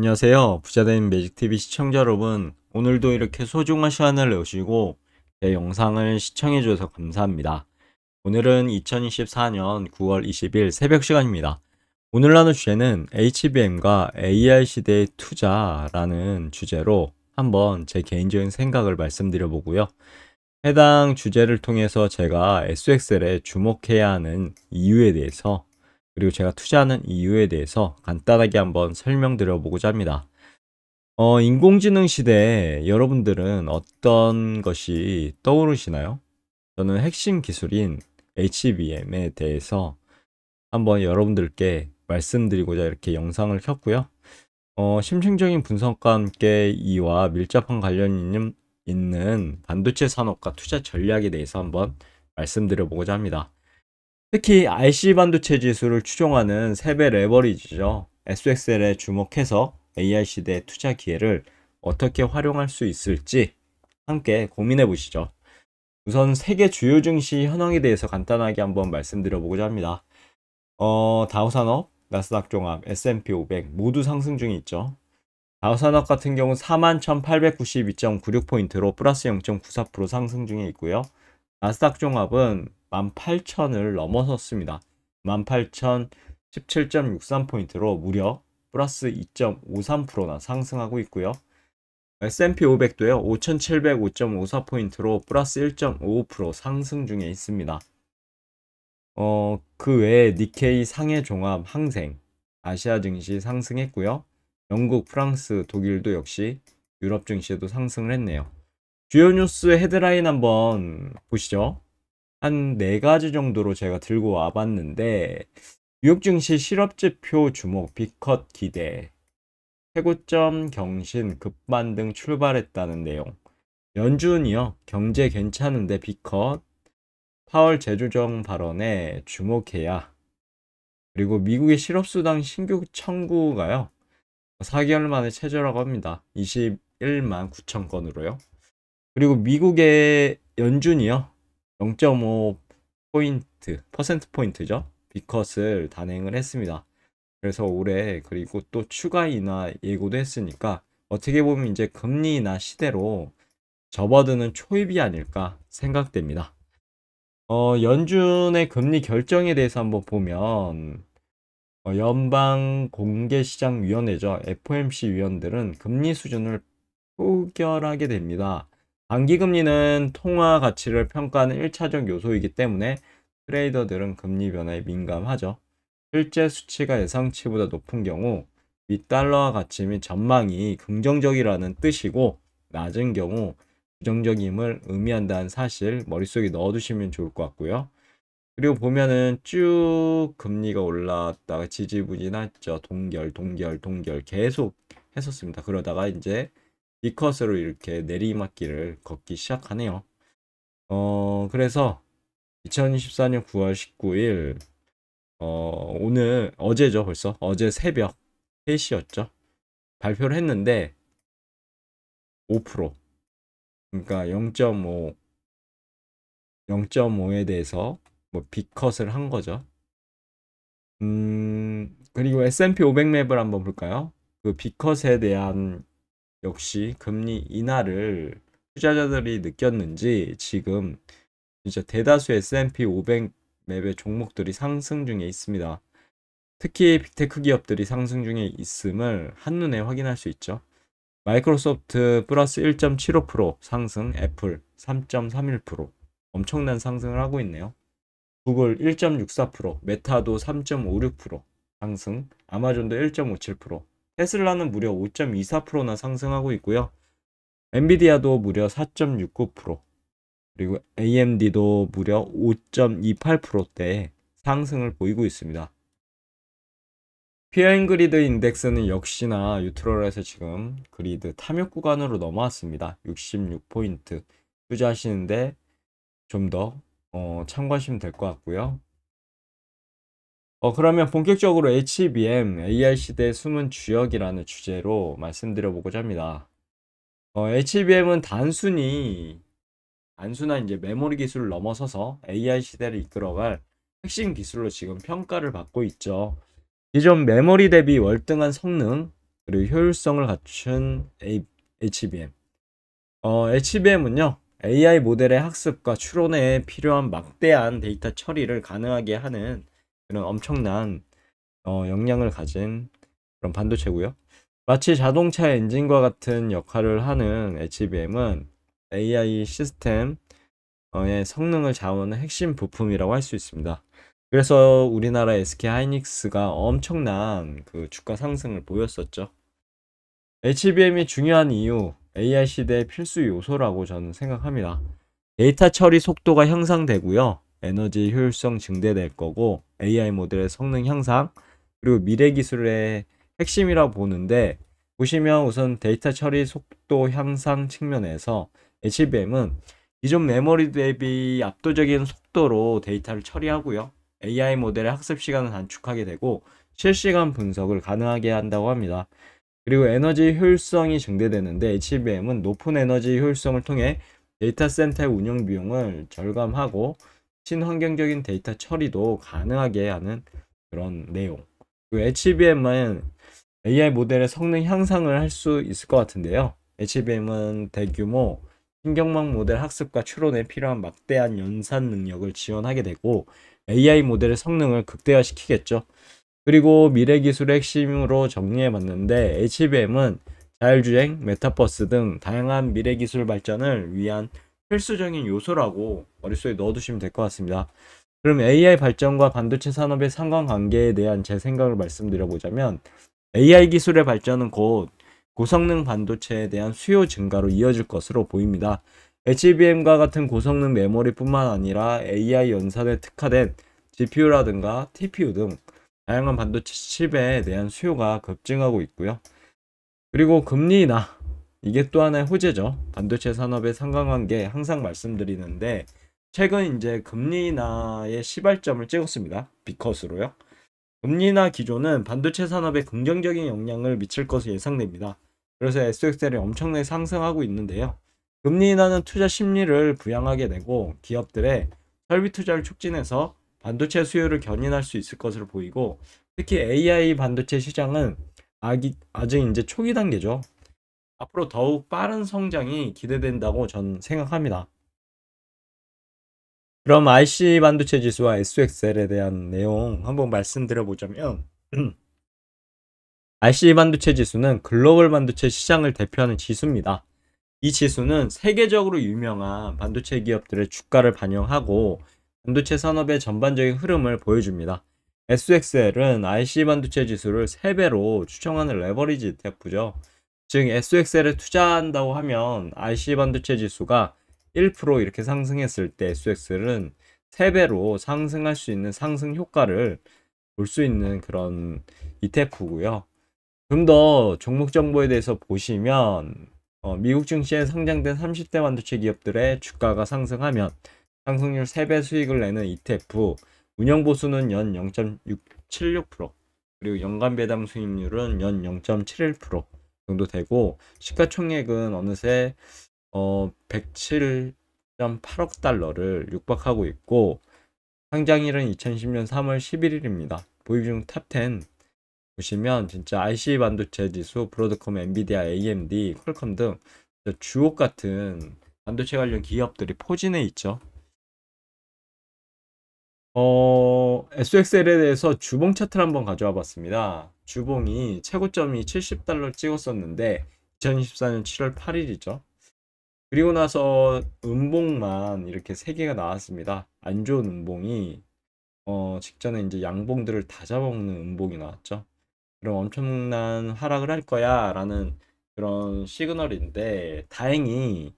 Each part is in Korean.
안녕하세요. 부자된 매직TV 시청자 여러분. 오늘도 이렇게 소중한 시간을 내시고 제 영상을 시청해주셔서 감사합니다. 오늘은 2024년 9월 20일 새벽 시간입니다. 오늘 나눌 주제는 HBM과 AI 시대의 투자라는 주제로 한번 제 개인적인 생각을 말씀드려 보고요. 해당 주제를 통해서 제가 SXL에 주목해야 하는 이유에 대해서 그리고 제가 투자하는 이유에 대해서 간단하게 한번 설명드려보고자 합니다. 어, 인공지능 시대에 여러분들은 어떤 것이 떠오르시나요? 저는 핵심 기술인 HBM에 대해서 한번 여러분들께 말씀드리고자 이렇게 영상을 켰고요. 어, 심층적인 분석과 함께 이와 밀접한 관련 있는 반도체 산업과 투자 전략에 대해서 한번 말씀드려보고자 합니다. 특히 IC 반도체 지수를 추종하는 세배 레버리지죠. SXL에 주목해서 AI 시대 의 투자 기회를 어떻게 활용할 수 있을지 함께 고민해 보시죠. 우선 세계 주요 증시 현황에 대해서 간단하게 한번 말씀드려보고자 합니다. 어, 다우산업, 나스닥 종합, S&P 500 모두 상승 중이 있죠. 다우산업 같은 경우 41,892.96포인트로 플러스 0.94% 상승 중에 있고요. 나스닥 종합은 18,000을 넘어섰습니다. 18,017.63포인트로 무려 플러스 2.53%나 상승하고 있고요. S&P 500도요. 5,705.54포인트로 플러스 1.55% 상승 중에 있습니다. 어, 그 외에 니케이 상해 종합 항생, 아시아 증시 상승했고요. 영국, 프랑스, 독일도 역시 유럽 증시에도 상승을 했네요. 주요 뉴스 헤드라인 한번 보시죠. 한네 가지 정도로 제가 들고 와봤는데 뉴욕 증시 실업지표 주목 비컷 기대 최고점 경신 급반등 출발했다는 내용 연준이요 경제 괜찮은데 비컷 파월 재조정 발언에 주목해야 그리고 미국의 실업수당 신규 청구가요 4개월 만에 최저라고 합니다 21만 9천 건으로요 그리고 미국의 연준이요 0.5 포인트, 퍼센트 포인트죠. 비컷을 단행을 했습니다. 그래서 올해 그리고 또 추가 인하 예고도 했으니까 어떻게 보면 이제 금리 인하 시대로 접어드는 초입이 아닐까 생각됩니다. 어, 연준의 금리 결정에 대해서 한번 보면 어, 연방 공개시장위원회죠. FOMC 위원들은 금리 수준을 포결하게 됩니다. 안기금리는 통화 가치를 평가하는 1차적 요소이기 때문에 트레이더들은 금리 변화에 민감하죠. 실제 수치가 예상치보다 높은 경우 윗달러와 가치 및 전망이 긍정적이라는 뜻이고 낮은 경우 부정적임을 의미한다는 사실 머릿속에 넣어두시면 좋을 것 같고요. 그리고 보면은 쭉 금리가 올라왔다가 지지부진했죠. 동결, 동결, 동결 계속 했었습니다. 그러다가 이제 이 컷으로 이렇게 내리막길을 걷기 시작하네요. 어, 그래서 2024년 9월 19일, 어, 오늘, 어제죠, 벌써. 어제 새벽 3시였죠. 발표를 했는데, 5%. 그러니까 0.5, 0.5에 대해서 뭐 빅컷을 한 거죠. 음, 그리고 S&P 500 맵을 한번 볼까요? 그 빅컷에 대한 역시 금리 인하를 투자자들이 느꼈는지 지금 진짜 대다수의 S&P 500 맵의 종목들이 상승 중에 있습니다. 특히 빅테크 기업들이 상승 중에 있음을 한눈에 확인할 수 있죠. 마이크로소프트 플러스 1.75% 상승, 애플 3.31% 엄청난 상승을 하고 있네요. 구글 1.64%, 메타도 3.56% 상승, 아마존도 1.57%, 테슬라는 무려 5.24%나 상승하고 있고요. 엔비디아도 무려 4.69%, 그리고 AMD도 무려 5.28%대의 상승을 보이고 있습니다. 피어인그리드 인덱스는 역시나 유트럴에서 지금 그리드 탐욕 구간으로 넘어왔습니다. 66포인트 투자하시는데 좀더 어, 참고하시면 될 것 같고요. 어, 그러면 본격적으로 HBM, AI 시대의 숨은 주역이라는 주제로 말씀드려보고자 합니다. 어, HBM은 단순히, 단순한 이제 메모리 기술을 넘어서서 AI 시대를 이끌어갈 핵심 기술로 지금 평가를 받고 있죠. 기존 메모리 대비 월등한 성능, 그리고 효율성을 갖춘 HBM. 어, HBM은요, AI 모델의 학습과 추론에 필요한 막대한 데이터 처리를 가능하게 하는 그런 엄청난 어, 역량을 가진 그런 반도체고요. 마치 자동차 엔진과 같은 역할을 하는 HBM은 AI 시스템의 성능을 자원하는 핵심 부품이라고 할 수 있습니다. 그래서 우리나라 SK 하이닉스가 엄청난 그 주가 상승을 보였었죠. HBM이 중요한 이유, AI 시대의 필수 요소라고 저는 생각합니다. 데이터 처리 속도가 향상되고요. 에너지 효율성 증대될 거고 AI 모델의 성능 향상 그리고 미래 기술의 핵심이라 고 보는데 보시면 우선 데이터 처리 속도 향상 측면에서 HBM은 기존 메모리 대비 압도적인 속도로 데이터를 처리하고요. AI 모델의 학습 시간을 단축하게 되고 실시간 분석을 가능하게 한다고 합니다. 그리고 에너지 효율성이 증대되는데 HBM은 높은 에너지 효율성을 통해 데이터 센터의 운영 비용을 절감하고 친환경적인 데이터 처리도 가능하게 하는 그런 내용. 그 HBM은 AI 모델의 성능 향상을 할 수 있을 것 같은데요. HBM은 대규모 신경망 모델 학습과 추론에 필요한 막대한 연산 능력을 지원하게 되고 AI 모델의 성능을 극대화시키겠죠. 그리고 미래 기술의 핵심으로 정리해봤는데 HBM은 자율주행, 메타버스 등 다양한 미래 기술 발전을 위한 필수적인 요소라고 머릿속에 넣어두시면 될 것 같습니다. 그럼 AI 발전과 반도체 산업의 상관관계에 대한 제 생각을 말씀드려보자면 AI 기술의 발전은 곧 고성능 반도체에 대한 수요 증가로 이어질 것으로 보입니다. HBM과 같은 고성능 메모리뿐만 아니라 AI 연산에 특화된 GPU라든가 TPU 등 다양한 반도체 칩에 대한 수요가 급증하고 있고요. 그리고 금리 인 이게 또 하나의 호재죠. 반도체 산업의 상관관계 항상 말씀드리는데 최근 이제 금리 인하의 시발점을 찍었습니다. 비컷으로요. 금리 인하 기조는 반도체 산업에 긍정적인 영향을 미칠 것으로 예상됩니다. 그래서 SXL이 엄청나게 상승하고 있는데요. 금리 인하는 투자 심리를 부양하게 되고 기업들의 설비 투자를 촉진해서 반도체 수요를 견인할 수 있을 것으로 보이고 특히 AI 반도체 시장은 아직 이제 초기 단계죠. 앞으로 더욱 빠른 성장이 기대된다고 전 생각합니다. 그럼 IC 반도체 지수와 SXL에 대한 내용 한번 말씀드려보자면 IC 반도체 지수는 글로벌 반도체 시장을 대표하는 지수입니다. 이 지수는 세계적으로 유명한 반도체 기업들의 주가를 반영하고 반도체 산업의 전반적인 흐름을 보여줍니다. SXL은 IC 반도체 지수를 3배로 추정하는 레버리지 대표죠. 즉 s x l 에 투자한다고 하면 IC 반도체 지수가 1% 이렇게 상승했을 때 s x l 은 3배로 상승할 수 있는 상승 효과를 볼 수 있는 그런 e t f 고요좀 더 종목 정보에 대해서 보시면 어, 미국 증시에 상장된 30대 반도체 기업들의 주가가 상승하면 상승률 3배 수익을 내는 ETF, 운영 보수는 연 0.676%, 그리고 연간 배당 수익률은 연 0.71%, 정도 되고 시가총액은 어느새 어 107.8억 달러를 육박하고 있고 상장일은 2010년 3월 11일입니다. 보유 중 탑 10 보시면 진짜 IC 반도체 지수, 브로드컴, 엔비디아, AMD, 퀄컴 등 주옥 같은 반도체 관련 기업들이 포진해 있죠. 어, SXL에 대해서 주봉 차트를 한번 가져와 봤습니다. 주봉이 최고점이 70달러 찍었었는데 2024년 7월 8일이죠. 그리고 나서 음봉만 이렇게 3개가 나왔습니다. 안 좋은 음봉이 어, 직전에 이제 양봉들을 다 잡아먹는 음봉이 나왔죠. 그럼 엄청난 하락을 할 거야 라는 그런 시그널인데 다행히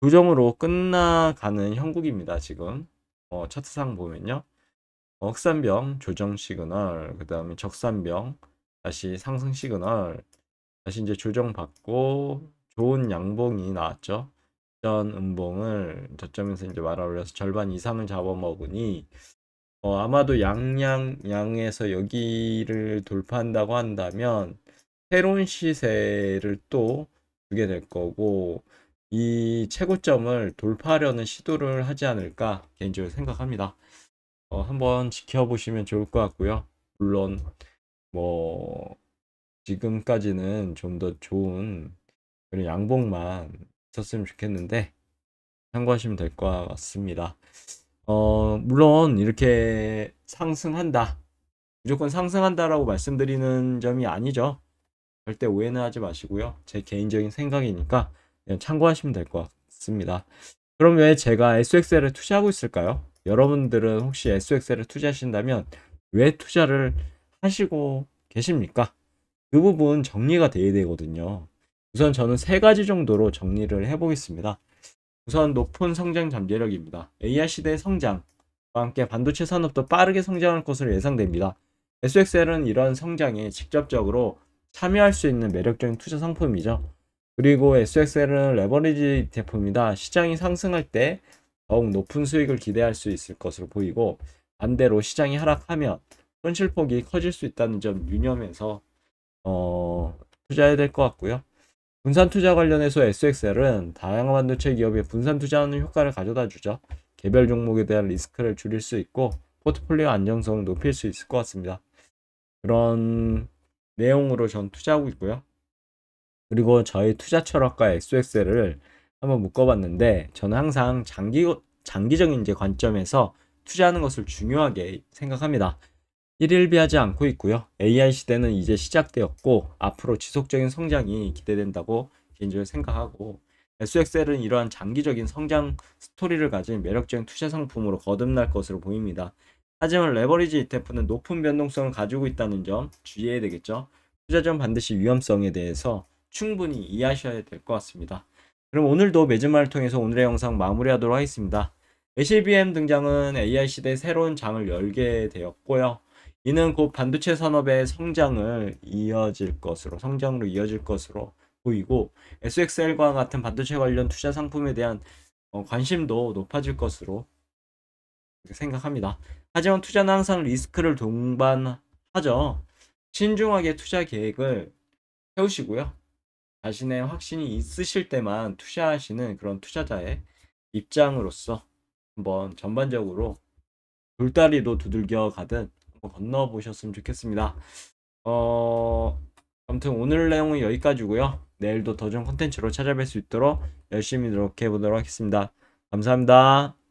부정으로 끝나가는 형국입니다 지금 어, 차트상 보면요. 어, 산병 조정 시그널 그 다음에 적산병 다시 상승 시그널 다시 이제 조정받고 좋은 양봉이 나왔죠. 전 음봉을 저점에서 이제 말아 올려서 절반 이상을 잡아먹으니 어, 아마도 양양 양에서 여기를 돌파한다고 한다면 새로운 시세를 또 주게 될 거고 이 최고점을 돌파하려는 시도를 하지 않을까 개인적으로 생각합니다. 어, 한번 지켜보시면 좋을 것 같고요. 물론 뭐 지금까지는 좀 더 좋은 그런 양봉만 있었으면 좋겠는데 참고하시면 될 것 같습니다. 어, 물론 이렇게 상승한다. 무조건 상승한다라고 말씀드리는 점이 아니죠. 절대 오해는 하지 마시고요. 제 개인적인 생각이니까 참고하시면 될 것 같습니다. 그럼 왜 제가 SXL에 투자하고 있을까요? 여러분들은 혹시 SXL에 투자하신다면 왜 투자를 하시고 계십니까? 그 부분 정리가 돼야 되거든요. 우선 저는 세 가지 정도로 정리를 해보겠습니다. 우선 높은 성장 잠재력입니다. AI 시대의 성장과 함께 반도체 산업도 빠르게 성장할 것으로 예상됩니다. SXL은 이러한 성장에 직접적으로 참여할 수 있는 매력적인 투자 상품이죠. 그리고 SXL은 레버리지 제품이다. 시장이 상승할 때 더욱 높은 수익을 기대할 수 있을 것으로 보이고 반대로 시장이 하락하면 손실폭이 커질 수 있다는 점 유념해서 어, 투자해야 될 것 같고요. 분산 투자 관련해서 SXL은 다양한 반도체 기업에 분산 투자하는 효과를 가져다 주죠. 개별 종목에 대한 리스크를 줄일 수 있고 포트폴리오 안정성을 높일 수 있을 것 같습니다. 그런 내용으로 전 투자하고 있고요. 그리고 저희 투자 철학과 x x l 을 한번 묶어봤는데 저는 항상 장기, 장기적인 이제 관점에서 투자하는 것을 중요하게 생각합니다. 일일비하지 않고 있고요. AI 시대는 이제 시작되었고 앞으로 지속적인 성장이 기대된다고 개인적으로 생각하고 SXL은 이러한 장기적인 성장 스토리를 가진 매력적인 투자 상품으로 거듭날 것으로 보입니다. 하지만 레버리지 ETF는 높은 변동성을 가지고 있다는 점 주의해야 되겠죠. 투자 전 반드시 위험성에 대해서 충분히 이해하셔야 될 것 같습니다. 그럼 오늘도 매주말을 통해서 오늘의 영상 마무리하도록 하겠습니다. HBM 등장은 AI 시대 새로운 장을 열게 되었고요. 이는 곧 반도체 산업의 성장을 이어질 것으로 성장으로 이어질 것으로 보이고 SXL과 같은 반도체 관련 투자 상품에 대한 어, 관심도 높아질 것으로 생각합니다. 하지만 투자는 항상 리스크를 동반하죠. 신중하게 투자 계획을 세우시고요. 자신의 확신이 있으실 때만 투자하시는 그런 투자자의 입장으로서 한번 전반적으로 돌다리도 두들겨 가든 한번 건너 보셨으면 좋겠습니다. 어, 아무튼 오늘 내용은 여기까지고요. 내일도 더 좋은 콘텐츠로 찾아뵐 수 있도록 열심히 노력해 보도록 하겠습니다. 감사합니다.